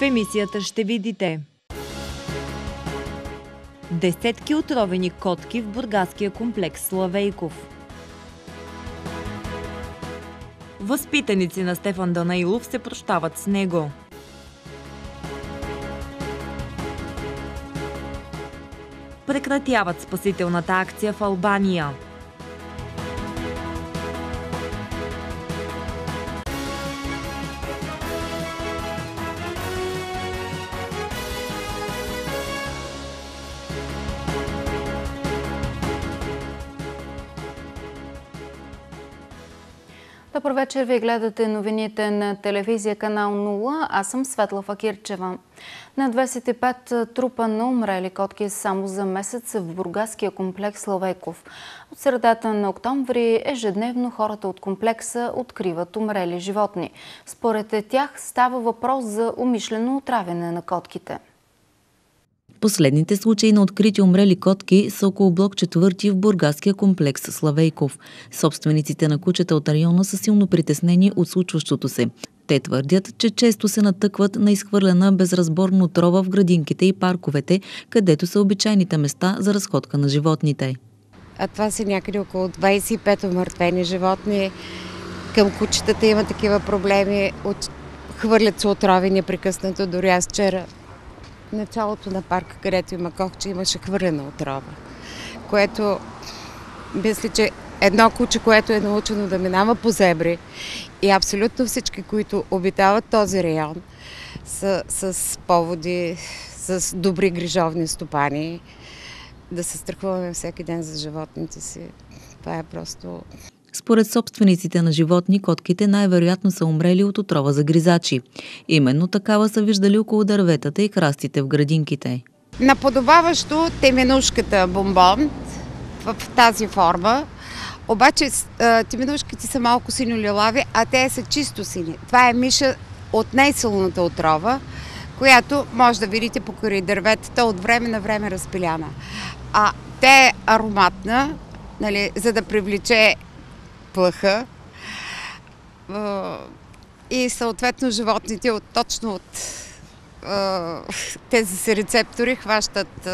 В емисията ще видите Десетки отровени котки в бургаския комплекс Славейков. Възпитаници на Стефан Данаилов се прощават с него. Прекратяват спасителната акция в Албания. Добър вечер, вие гледате новините на телевизия канал 0. Аз съм Светла Факирчева. На 25 трупа на умрели котки само за месец в бургаския комплекс Лавеков. От средата на октомври ежедневно хората от комплекса откриват умрели животни. Според тях става въпрос за умишлено отравяне на котките. Последните случаи на открити умрели котки са около блок 4 в бургаския комплекс Славейков. Собствениците на кучета от района са силно притеснени от случващото се. Те твърдят, че често се натъкват на изхвърлена безразборно трова в градинките и парковете, където са обичайните места за разходка на животните. А това са някъде около 25 мъртвени животни. Към кучетата има такива проблеми. Хвърлят се отрови непрекъснато. Дори аз вчера началото на парка, където има кокче, имаше хвърлена отрова, което мисля, че едно куче, което е научено да минава по зебри и абсолютно всички, които обитават този район, са с поводи, с добри грижовни стопани, да се страхуваме всеки ден за животните си. Това е просто според собствениците на животни, котките най-вероятно са умрели от отрова за гризачи. Именно такава са виждали около дърветата и крастите в градинките. Наподобаващо теменушката бомбон в тази форма, обаче теменушките са малко синьо-лилави, а те са чисто сини. Това е миша от най-силната отрова, която може да видите покрай дърветата от време на време разпиляна. А те е ароматна, нали, за да привлече плаха. И съответно животните от, точно от тези си рецептори хващат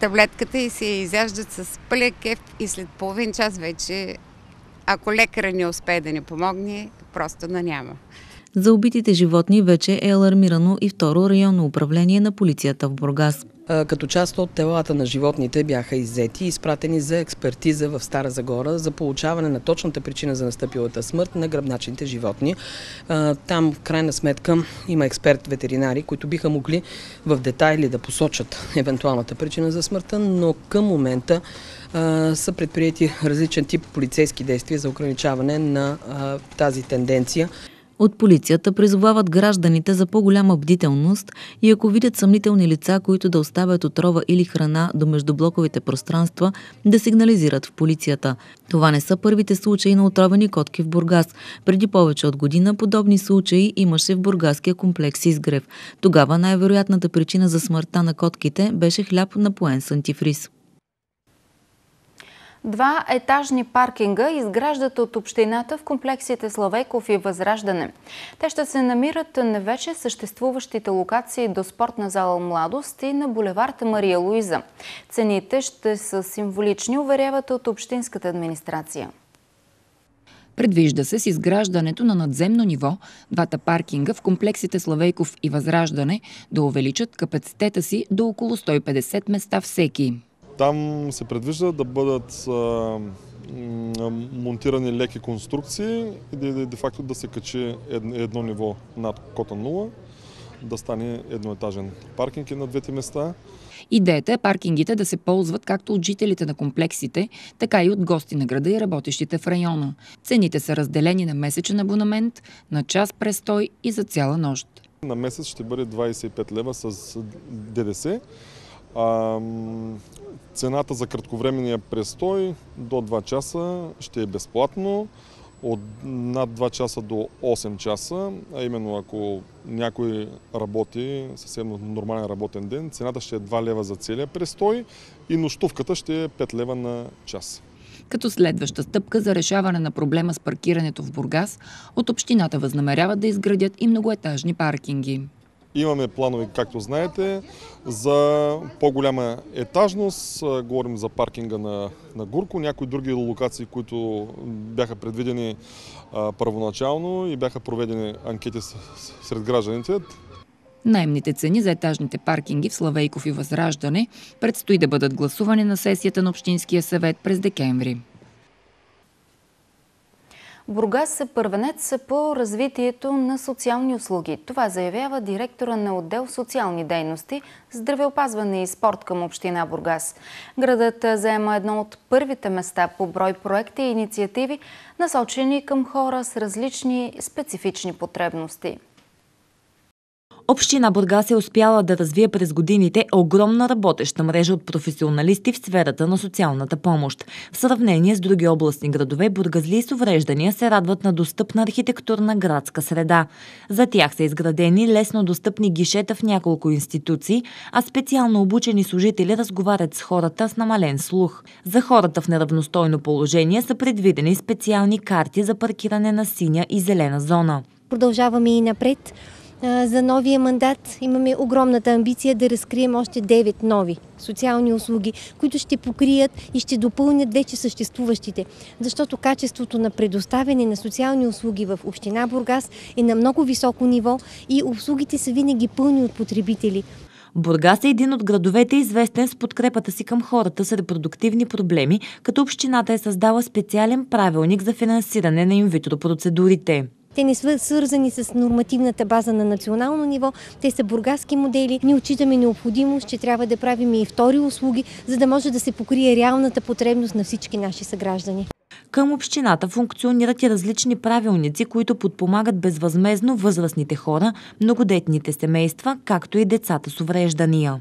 таблетката и се изяждат с пълен кеф и след половин час вече, ако лекара не успее да ни помогне, просто да няма. За убитите животни вече е алармирано и второ районно управление на полицията в Бургас като част от телата на животните бяха иззети и изпратени за експертиза в Стара Загора за получаване на точната причина за настъпилата смърт на гръбначните животни. Там, в крайна сметка, има експерт-ветеринари, които биха могли в детайли да посочат евентуалната причина за смъртта, но към момента са предприяти различен тип полицейски действия за ограничаване на тази тенденция. От полицията призовават гражданите за по-голяма бдителност и ако видят съмнителни лица, които да оставят отрова или храна до междублоковите пространства, да сигнализират в полицията. Това не са първите случаи на отровени котки в Бургас. Преди повече от година подобни случаи имаше в бургаския комплекс Изгрев. Тогава най-вероятната причина за смъртта на котките беше хляб поен с антифриз. Два етажни паркинга изграждат от общината в комплексите Славейков и Възраждане. Те ще се намират на вече съществуващите локации до спортна зала Младост и на булеварта Мария Луиза. Цените ще са символични, уверяват от общинската администрация. Предвижда се с изграждането на надземно ниво двата паркинга в комплексите Славейков и Възраждане да увеличат капацитета си до около 150 места всеки. Там се предвижда да бъдат монтирани леки конструкции и де-факто да се качи едно ниво над кота 0 да стане едноетажен паркинг и на двете места. Идеята е паркингите да се ползват както от жителите на комплексите, така и от гости на града и работещите в района. Цените са разделени на месечен абонамент, на час престой и за цяла нощ. На месец ще бъде 25 лева с ДДС цената за кратковременния престой до 2 часа ще е безплатно. От над 2 часа до 8 часа, а именно ако някой работи съвсем нормален работен ден, цената ще е 2 лева за целия престой и нощувката ще е 5 лева на час. Като следваща стъпка за решаване на проблема с паркирането в Бургас, от общината възнамеряват да изградят и многоетажни паркинги. Имаме планове, както знаете, за по-голяма етажност. Говорим за паркинга на, на Гурко, някои други локации, които бяха предвидени а, първоначално и бяха проведени анкети сред гражданите. Наймните цени за етажните паркинги в Славейков и Възраждане предстои да бъдат гласувани на сесията на Общинския съвет през декември. Бургас е първенец по развитието на социални услуги. Това заявява директора на отдел социални дейности, здравеопазване и спорт към община Бургас. Градът заема едно от първите места по брой проекти и инициативи, насочени към хора с различни специфични потребности. Община Бургас е успяла да развие през годините огромна работеща мрежа от професионалисти в сферата на социалната помощ. В сравнение с други областни градове, бургазли с увреждания се радват на достъпна архитектурна градска среда. За тях са изградени лесно достъпни гишета в няколко институции, а специално обучени служители разговарят с хората с намален слух. За хората в неравностойно положение са предвидени специални карти за паркиране на синя и зелена зона. Продължаваме и напред за новия мандат имаме огромната амбиция да разкрием още 9 нови социални услуги, които ще покрият и ще допълнят вече съществуващите. Защото качеството на предоставяне на социални услуги в Община Бургас е на много високо ниво и услугите са винаги пълни от потребители. Бургас е един от градовете, известен с подкрепата си към хората с репродуктивни проблеми, като общината е създала специален правилник за финансиране на инвитро процедурите. Те не са свързани с нормативната база на национално ниво, те са бургаски модели. Ние отчитаме необходимост, че трябва да правим и втори услуги, за да може да се покрие реалната потребност на всички наши съграждани. Към общината функционират и различни правилници, които подпомагат безвъзмезно възрастните хора, многодетните семейства, както и децата с увреждания.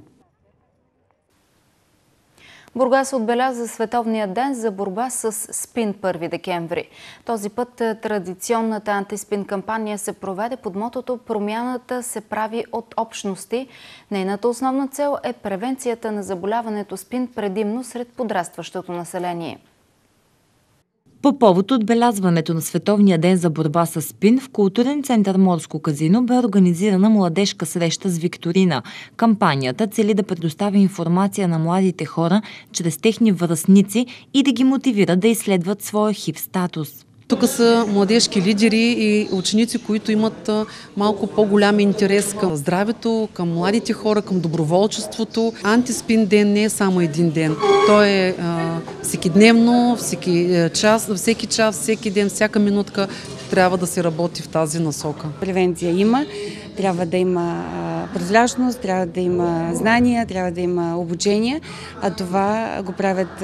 Бургас отбеляза Световния ден за борба с спин 1 декември. Този път е, традиционната антиспин кампания се проведе под мотото «Промяната се прави от общности». Нейната основна цел е превенцията на заболяването спин предимно сред подрастващото население. По повод отбелязването на Световния ден за борба с спин, в културен център Морско казино бе организирана младежка среща с Викторина. Кампанията цели да предостави информация на младите хора чрез техни връзници и да ги мотивира да изследват своя хип статус. Тук са младежки лидери и ученици, които имат малко по-голям интерес към здравето, към младите хора, към доброволчеството. Антиспин ден не е само един ден. Той е дневно, всеки е, час, всеки час, всеки ден, всяка минутка трябва да се работи в тази насока. Превенция има, трябва да има прозрачност, трябва да има знания, трябва да има обучение, а това го правят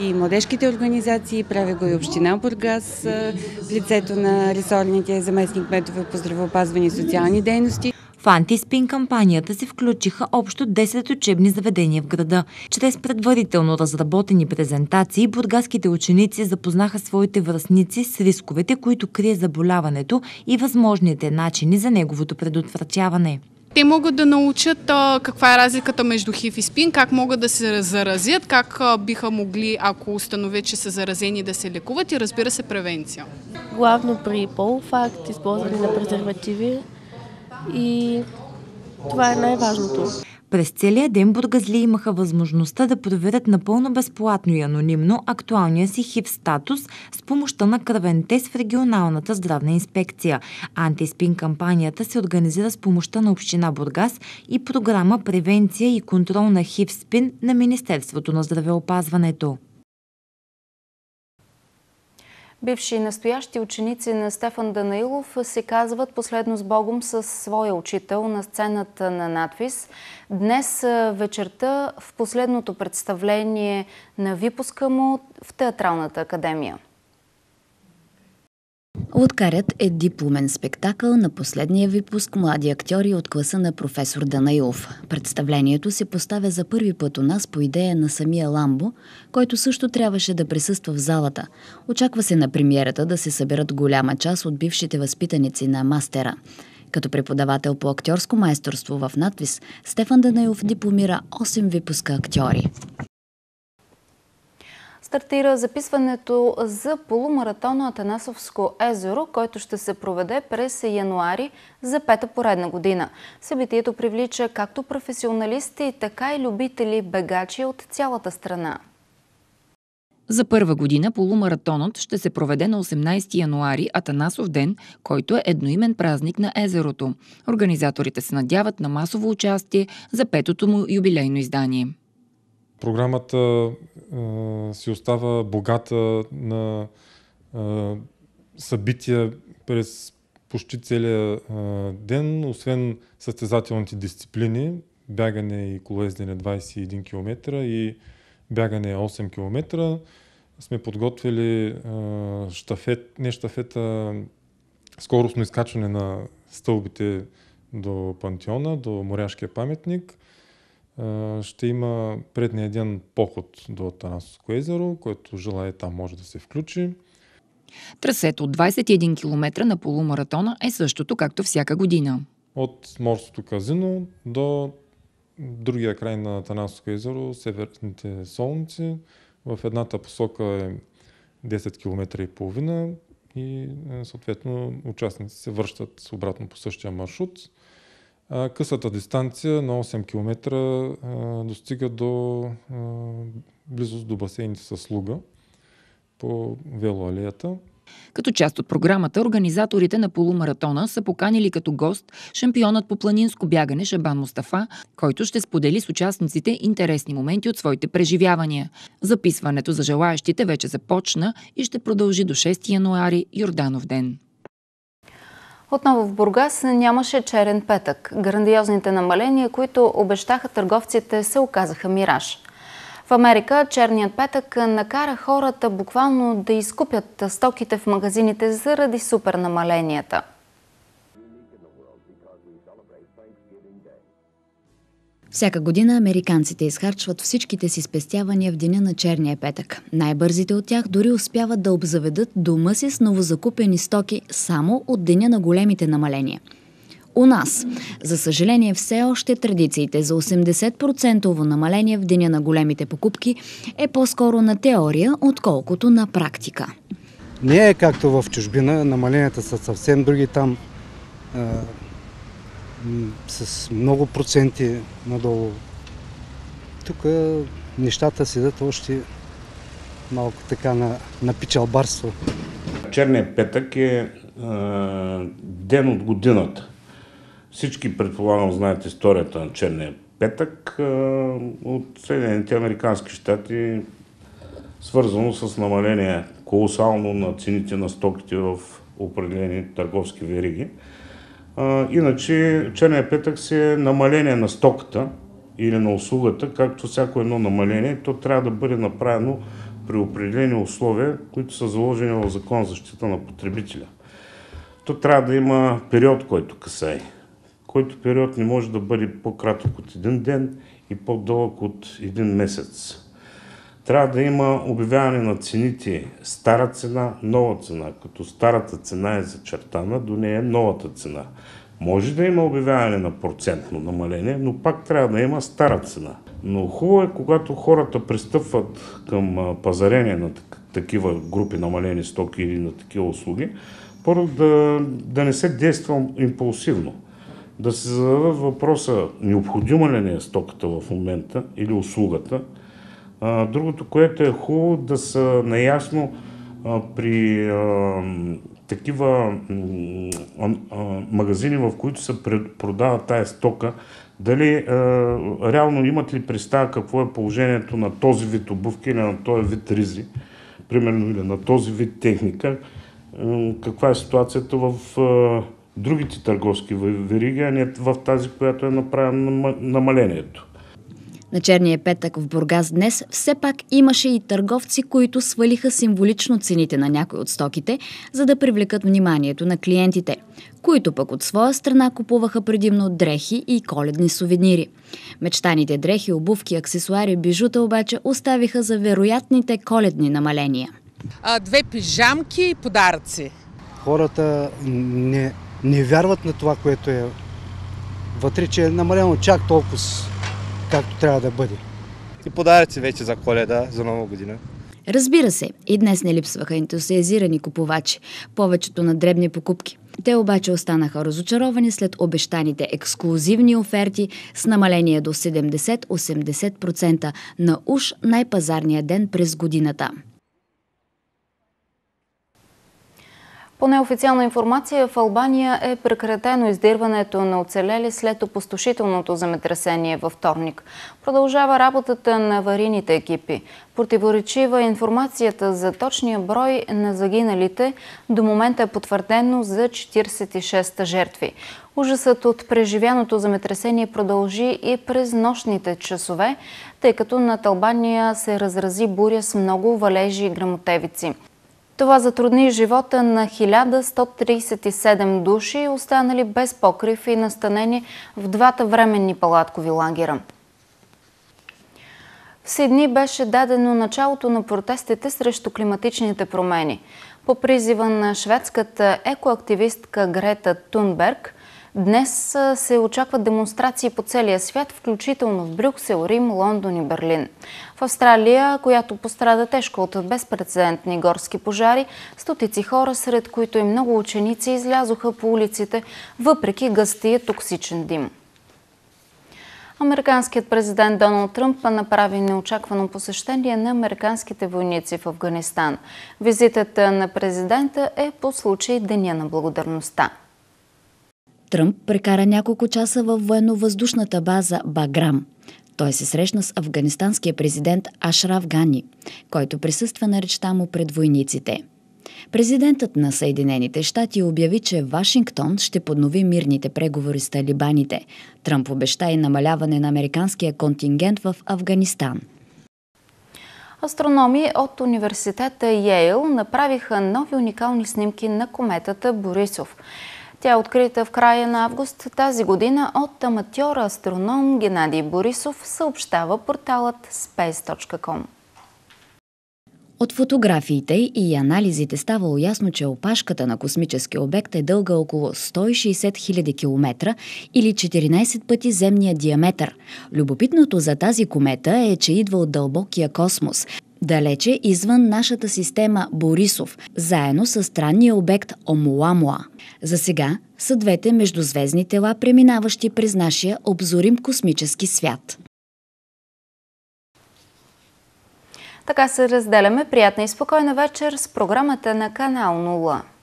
и младежките организации, прави го и Община Бургас в лицето на ресорните заместник метове по здравеопазване и социални дейности. В антиспин кампанията се включиха общо 10 учебни заведения в града. Чрез предварително разработени презентации, бургаските ученици запознаха своите връзници с рисковете, които крие заболяването и възможните начини за неговото предотвратяване. Те могат да научат а, каква е разликата между хив и спин, как могат да се заразят, как а, биха могли, ако установят, че са заразени, да се лекуват и разбира се превенция. Главно при полуфакт, използване на презервативи и това е най-важното. През целия ден бургазли имаха възможността да проверят напълно безплатно и анонимно актуалния си хип статус с помощта на кръвен тест в регионалната здравна инспекция. Антиспин кампанията се организира с помощта на Община Бургас и програма Превенция и контрол на хив спин на Министерството на здравеопазването. Бивши и настоящи ученици на Стефан Данаилов се казват последно с Богом със своя учител на сцената на надпис. Днес вечерта в последното представление на випуска му в Театралната академия. Лоткарят е дипломен спектакъл на последния випуск млади актьори от класа на професор Данаилов. Представлението се поставя за първи път у нас по идея на самия Ламбо, който също трябваше да присъства в залата. Очаква се на премиерата да се съберат голяма част от бившите възпитаници на мастера. Като преподавател по актьорско майсторство в надвис, Стефан Данаилов дипломира 8 випуска актьори. Стартира записването за полумаратона Атанасовско езеро, който ще се проведе през януари за пета поредна година. Събитието привлича както професионалисти, така и любители бегачи от цялата страна. За първа година полумаратонът ще се проведе на 18 януари Атанасов ден, който е едноимен празник на езерото. Организаторите се надяват на масово участие за петото му юбилейно издание програмата а, си остава богата на а, събития през почти целия а, ден, освен състезателните дисциплини, бягане и колоездене 21 км и бягане 8 км. Сме подготвили а, штафет, не штафета, скоростно изкачване на стълбите до Пантеона, до Моряшкия паметник – ще има предния ден поход до Танасовско езеро, който желая там може да се включи. Трасето от 21 км на полумаратона е същото както всяка година. От морското казино до другия край на Танасовско езеро, северните солници. В едната посока е 10 км и половина и е, съответно участниците се връщат обратно по същия маршрут късата дистанция на 8 км а, достига до а, близост до басейните с луга по велоалеята. Като част от програмата, организаторите на полумаратона са поканили като гост шампионът по планинско бягане Шабан Мустафа, който ще сподели с участниците интересни моменти от своите преживявания. Записването за желаящите вече започна и ще продължи до 6 януари Йорданов ден. Отново в Бургас нямаше черен петък. Грандиозните намаления, които обещаха търговците, се оказаха мираж. В Америка черният петък накара хората буквално да изкупят стоките в магазините заради супернамаленията – Всяка година американците изхарчват всичките си спестявания в деня на черния петък. Най-бързите от тях дори успяват да обзаведат дома си с новозакупени стоки само от деня на големите намаления. У нас, за съжаление, все още традициите за 80% намаление в деня на големите покупки е по-скоро на теория, отколкото на практика. Не е както в чужбина, намаленията са съвсем други там с много проценти надолу. Тук нещата седат още малко така на, на пичалбарство. Черния петък е, е ден от годината. Всички, предполагам, знаят историята на Черния петък е, от Съединените Американски щати, свързано с намаление колосално на цените на стоките в определени търговски вериги иначе черния петък си е намаление на стоката или на услугата, както всяко едно намаление, то трябва да бъде направено при определени условия, които са заложени в закон за защита на потребителя. То трябва да има период, който касае, който период не може да бъде по-кратък от един ден и по-дълъг от един месец трябва да има обявяване на цените. Стара цена, нова цена. Като старата цена е зачертана, до нея е новата цена. Може да има обявяване на процентно намаление, но пак трябва да има стара цена. Но хубаво е, когато хората пристъпват към пазарение на такива групи намалени стоки или на такива услуги, първо да, да не се действа импулсивно. Да се зададат въпроса, необходима ли не е стоката в момента или услугата, Другото, което е хубаво, да са наясно при такива магазини, в които се продава тая стока, дали реално имат ли представа какво е положението на този вид обувки или на този вид ризи, примерно или на този вид техника, каква е ситуацията в другите търговски вериги, а не в тази, която е направена намалението. На черния петък в Бургас днес все пак имаше и търговци, които свалиха символично цените на някои от стоките, за да привлекат вниманието на клиентите, които пък от своя страна купуваха предимно дрехи и коледни сувенири. Мечтаните дрехи, обувки, аксесуари, бижута обаче оставиха за вероятните коледни намаления. А, две пижамки и подаръци. Хората не, не вярват на това, което е вътре, че е намалено чак толкова както трябва да бъде. И подаръци вече за коледа, за нова година. Разбира се, и днес не липсваха ентусиазирани купувачи, повечето на дребни покупки. Те обаче останаха разочаровани след обещаните ексклюзивни оферти с намаление до 70-80% на уж най-пазарния ден през годината. По неофициална информация в Албания е прекратено издирването на оцелели след опустошителното земетресение във вторник. Продължава работата на аварийните екипи. Противоречива е информацията за точния брой на загиналите до момента е потвърдено за 46 жертви. Ужасът от преживяното земетресение продължи и през нощните часове, тъй като над Албания се разрази буря с много валежи и грамотевици. Това затрудни живота на 1137 души, останали без покрив и настанени в двата временни палаткови лагера. В Сидни беше дадено началото на протестите срещу климатичните промени. По призива на шведската екоактивистка Грета Тунберг – Днес се очакват демонстрации по целия свят, включително в Брюксел, Рим, Лондон и Берлин. В Австралия, която пострада тежко от безпредседентни горски пожари, стотици хора, сред които и много ученици, излязоха по улиците, въпреки гъстия токсичен дим. Американският президент Доналд Тръмп направи неочаквано посещение на американските войници в Афганистан. Визитата на президента е по случай Деня на благодарността. Тръмп прекара няколко часа във военно-въздушната база Баграм. Той се срещна с афганистанския президент Ашраф Гани, който присъства на речта му пред войниците. Президентът на Съединените щати обяви, че Вашингтон ще поднови мирните преговори с талибаните. Тръмп обеща и намаляване на американския контингент в Афганистан. Астрономи от университета Йейл направиха нови уникални снимки на кометата Борисов – тя е открита в края на август тази година от аматьор-астроном Геннадий Борисов, съобщава порталът space.com. От фотографиите и анализите ставало ясно, че опашката на космически обект е дълга около 160 000 км или 14 пъти земния диаметър. Любопитното за тази комета е, че идва от дълбокия космос, далече извън нашата система Борисов, заедно с странния обект Омуамуа. За сега са двете междузвездни тела, преминаващи през нашия обзорим космически свят. Така се разделяме. Приятна и спокойна вечер с програмата на Канал 0.